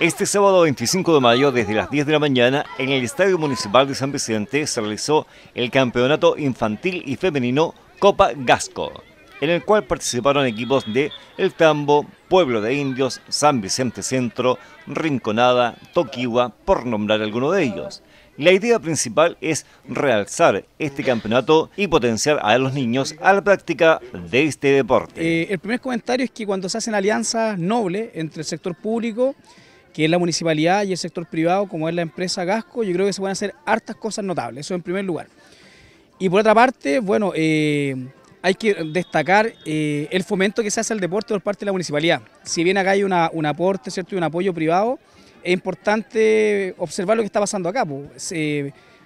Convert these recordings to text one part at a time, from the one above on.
Este sábado 25 de mayo, desde las 10 de la mañana, en el Estadio Municipal de San Vicente se realizó el Campeonato Infantil y Femenino Copa Gasco, en el cual participaron equipos de El Tambo, Pueblo de Indios, San Vicente Centro, Rinconada, Toquiwa, por nombrar alguno de ellos. La idea principal es realzar este campeonato y potenciar a los niños a la práctica de este deporte. Eh, el primer comentario es que cuando se hacen alianzas nobles entre el sector público, que es la municipalidad y el sector privado, como es la empresa Gasco, yo creo que se pueden hacer hartas cosas notables, eso en primer lugar. Y por otra parte, bueno, eh, hay que destacar eh, el fomento que se hace al deporte por parte de la municipalidad. Si bien acá hay un aporte, ¿cierto?, y un apoyo privado, es importante observar lo que está pasando acá. Pues,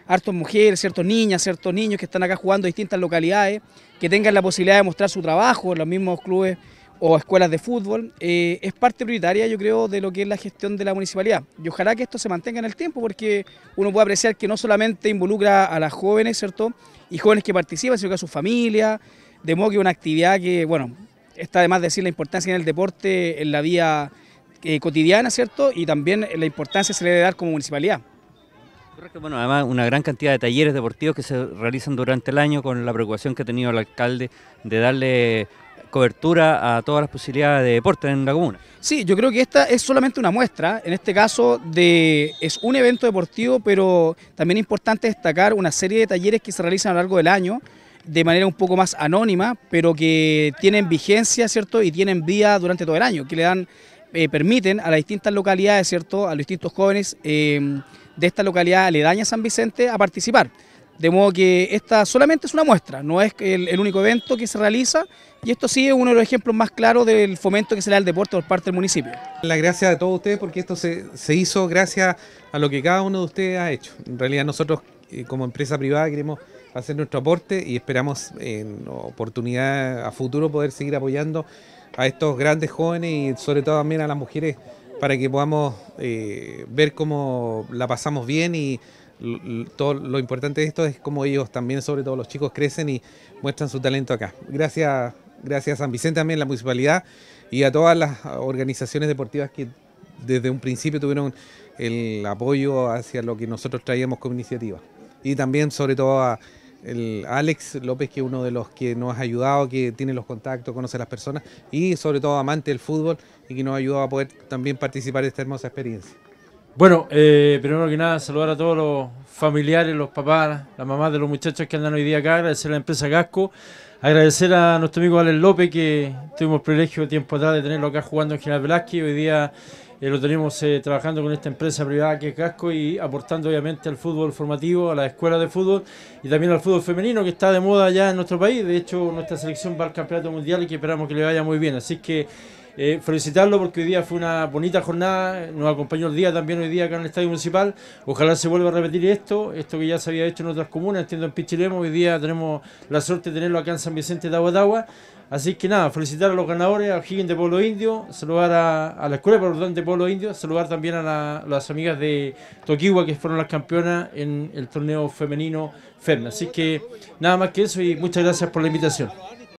hartos mujeres, ciertos niñas, ciertos niños que están acá jugando en distintas localidades, que tengan la posibilidad de mostrar su trabajo en los mismos clubes o escuelas de fútbol, eh, es parte prioritaria yo creo de lo que es la gestión de la municipalidad. Y ojalá que esto se mantenga en el tiempo porque uno puede apreciar que no solamente involucra a las jóvenes, ¿cierto? Y jóvenes que participan, sino que a sus familias, de modo que una actividad que, bueno, está además de decir la importancia en el deporte, en la vía eh, cotidiana, ¿cierto? Y también la importancia se le debe dar como municipalidad. bueno, además una gran cantidad de talleres deportivos que se realizan durante el año con la preocupación que ha tenido el alcalde de darle cobertura a todas las posibilidades de deporte en la comuna. Sí, yo creo que esta es solamente una muestra, en este caso de es un evento deportivo, pero también es importante destacar una serie de talleres que se realizan a lo largo del año de manera un poco más anónima, pero que tienen vigencia, ¿cierto? Y tienen vía durante todo el año, que le dan eh, permiten a las distintas localidades, ¿cierto? A los distintos jóvenes eh, de esta localidad aledaña San Vicente a participar. De modo que esta solamente es una muestra, no es el, único evento que se realiza y esto sí es uno de los ejemplos más claros del fomento que se le da al deporte por parte del municipio. La gracia de todos ustedes porque esto se, hizo gracias a lo que cada uno de ustedes ha hecho. En realidad nosotros eh, como empresa privada queremos hacer nuestro aporte y esperamos en oportunidad a futuro poder seguir apoyando a estos grandes jóvenes y sobre todo también a las mujeres para que podamos eh, ver cómo la pasamos bien y todo lo importante de esto es cómo ellos también, sobre todo los chicos, crecen y muestran su talento acá. Gracias, gracias a San Vicente también, la municipalidad y a todas las organizaciones deportivas que desde un principio tuvieron el apoyo hacia lo que nosotros traíamos como iniciativa. Y también sobre todo a el Alex López, que es uno de los que nos ha ayudado, que tiene los contactos, conoce a las personas y sobre todo amante del fútbol y que nos ha ayudado a poder también participar de esta hermosa experiencia. Bueno, eh, primero que nada, saludar a todos los familiares, los papás, las mamás de los muchachos que andan hoy día acá, agradecer a la empresa Casco, agradecer a nuestro amigo Alex López, que tuvimos el privilegio tiempo atrás de tenerlo acá jugando en General Velázquez, hoy día eh, lo tenemos eh, trabajando con esta empresa privada que es Casco y aportando obviamente al fútbol formativo, a la escuela de fútbol y también al fútbol femenino que está de moda ya en nuestro país. De hecho, nuestra selección va al Campeonato Mundial y que esperamos que le vaya muy bien. Así que eh, felicitarlo porque hoy día fue una bonita jornada, nos acompañó el día también hoy día acá en el Estadio Municipal. Ojalá se vuelva a repetir esto, esto que ya se había hecho en otras comunas, entiendo en Pichilemo, hoy día tenemos la suerte de tenerlo acá en San Vicente de Aguatagua. Así que nada, felicitar a los ganadores, a Higgins de Pueblo Indio, saludar a, a la Escuela de Pueblo Indio, saludar también a, las amigas de Tokiwa que fueron las campeonas en el torneo femenino FEM. Así que nada más que eso y muchas gracias por la invitación.